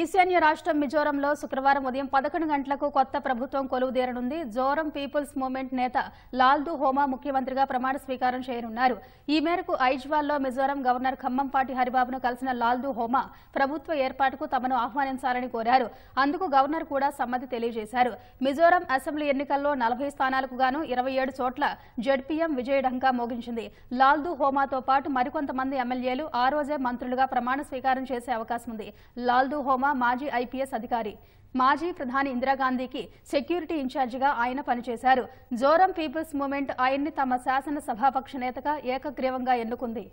ఈశాన్య రాష్ట్రం మిజోరంలో శుక్రవారం ఉదయం పదకొండు గంటలకు కొత్త ప్రభుత్వం కొలువుదేరనుంది జోరం పీపుల్స్ మూవ్మెంట్ నేత లాల్దు హోమా ముఖ్యమంత్రిగా ప్రమాణ స్వీకారం చేయనున్నారు ఈ మేరకు ఐజ్వాల్లో మిజోరం గవర్నర్ ఖమ్మంపాటి హరిబాబును కలిసిన లాల్దు హోమా ప్రభుత్వ ఏర్పాటుకు తమను ఆహ్వానించాలని కోరారు అందుకు గవర్నర్ కూడా సమ్మతి తెలియజేశారు మిజోరం అసెంబ్లీ ఎన్నికల్లో నలభై స్థానాలకు గాను ఇరవై ఏడు చోట్ల జడ్పీఎం విజయఢంకా మోగించింది లాల్దు హోమాతో పాటు మరికొంతమంది ఎమ్మెల్యేలు ఆ రోజే మంత్రులుగా ప్రమాణ స్వీకారం చేసే అవకాశం ఉంది లాల్దు హోమ మాజీ ఐపీఎస్ అధికారి మాజీ ప్రధాని ఇందిరాగాంధీకి సెక్యూరిటీ ఇన్ఛార్జిగా ఆయన పనిచేశారు జోరం పీపుల్స్ మూవ్మెంట్ ఆయన్ని తమ శాసన సభాపక్ష నేతగా ఏకగ్రీవంగా ఎన్నుకుంది